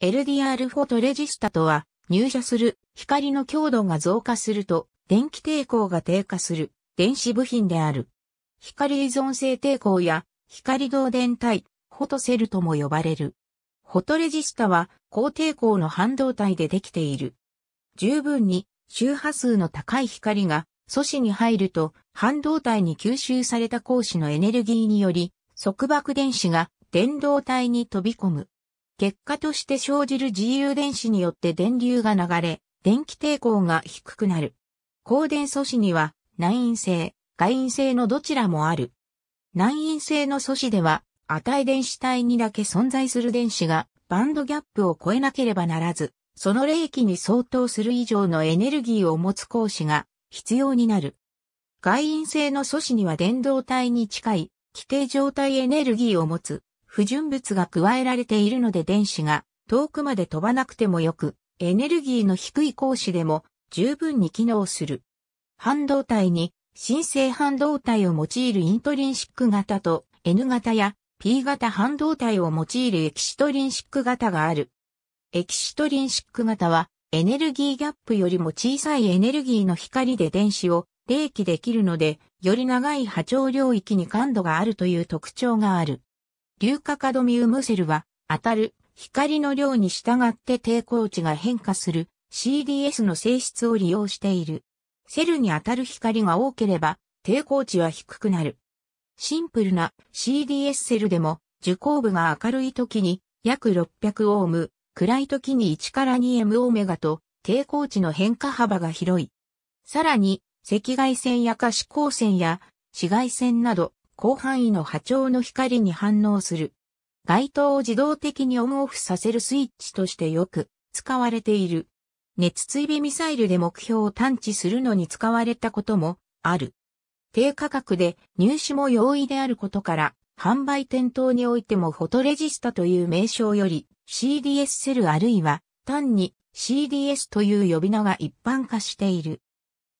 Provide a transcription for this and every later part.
LDR フォトレジスタとは、入射する光の強度が増加すると、電気抵抗が低下する電子部品である。光依存性抵抗や光導電体、フォトセルとも呼ばれる。フォトレジスタは高抵抗の半導体でできている。十分に周波数の高い光が素子に入ると半導体に吸収された光子のエネルギーにより束縛電子が電動体に飛び込む。結果として生じる自由電子によって電流が流れ、電気抵抗が低くなる。光電素子には内因性、外因性のどちらもある。内因性の素子では、値電子体にだけ存在する電子がバンドギャップを超えなければならず、その冷気に相当する以上のエネルギーを持つ光子が必要になる。外因性の素子には電動体に近い規定状態エネルギーを持つ不純物が加えられているので電子が遠くまで飛ばなくてもよく、エネルギーの低い光子でも十分に機能する。半導体に新生半導体を用いるイントリンシック型と N 型や P 型半導体を用いるエキシトリンシック型がある。エキシトリンシック型はエネルギーギャップよりも小さいエネルギーの光で電子を冷気できるので、より長い波長領域に感度があるという特徴がある。硫化カドミウムセルは、当たる光の量に従って抵抗値が変化する CDS の性質を利用している。セルに当たる光が多ければ抵抗値は低くなる。シンプルな CDS セルでも受光部が明るい時に約600オーム、暗い時に1から 2m オメガと抵抗値の変化幅が広い。さらに赤外線や可視光線や紫外線など広範囲の波長の光に反応する。街灯を自動的にオンオフさせるスイッチとしてよく使われている。熱追尾ミサイルで目標を探知するのに使われたこともある。低価格で入手も容易であることから、販売店頭においてもフォトレジスタという名称より CDS セルあるいは単に CDS という呼び名が一般化している。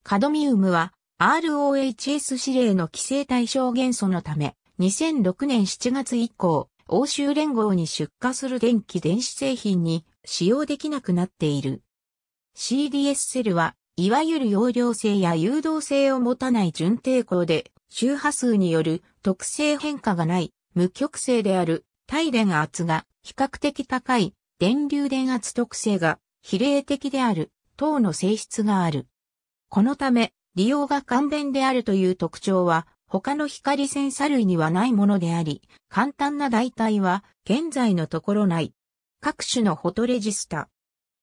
カドミウムは ROHS 指令の規制対象元素のため、2006年7月以降、欧州連合に出荷する電気電子製品に使用できなくなっている。CDS セルは、いわゆる容量性や誘導性を持たない準抵抗で、周波数による特性変化がない無極性である対電圧が比較的高い電流電圧特性が比例的である等の性質がある。このため利用が簡便であるという特徴は、他の光ンサ類にはないものであり、簡単な代替は現在のところない。各種のフォトレジスタ。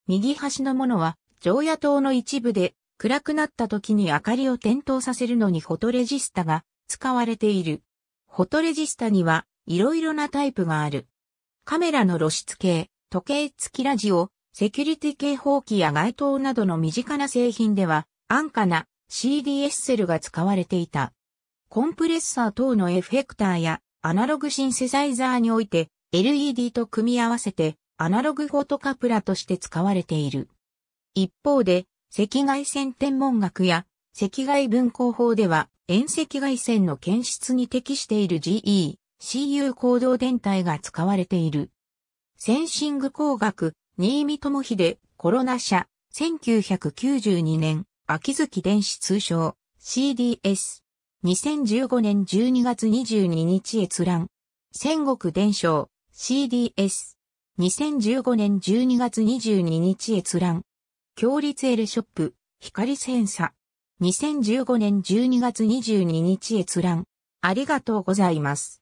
右端のものは、常夜灯の一部で暗くなった時に明かりを点灯させるのにフォトレジスタが使われている。フォトレジスタには色々なタイプがある。カメラの露出系、時計付きラジオ、セキュリティ警報器や街灯などの身近な製品では安価な CDS セルが使われていた。コンプレッサー等のエフェクターやアナログシンセサイザーにおいて LED と組み合わせてアナログフォトカプラとして使われている。一方で赤外線天文学や赤外分光法では遠赤外線の検出に適している GE、CU 行動電体が使われている。センシング工学、新見智秀、コロナ社、1992年、秋月電子通称 CDS。2015年12月22日閲覧。戦国伝承 CDS。2015年12月22日閲覧。強立エルショップ、光センサ。2015年12月22日閲覧。ありがとうございます。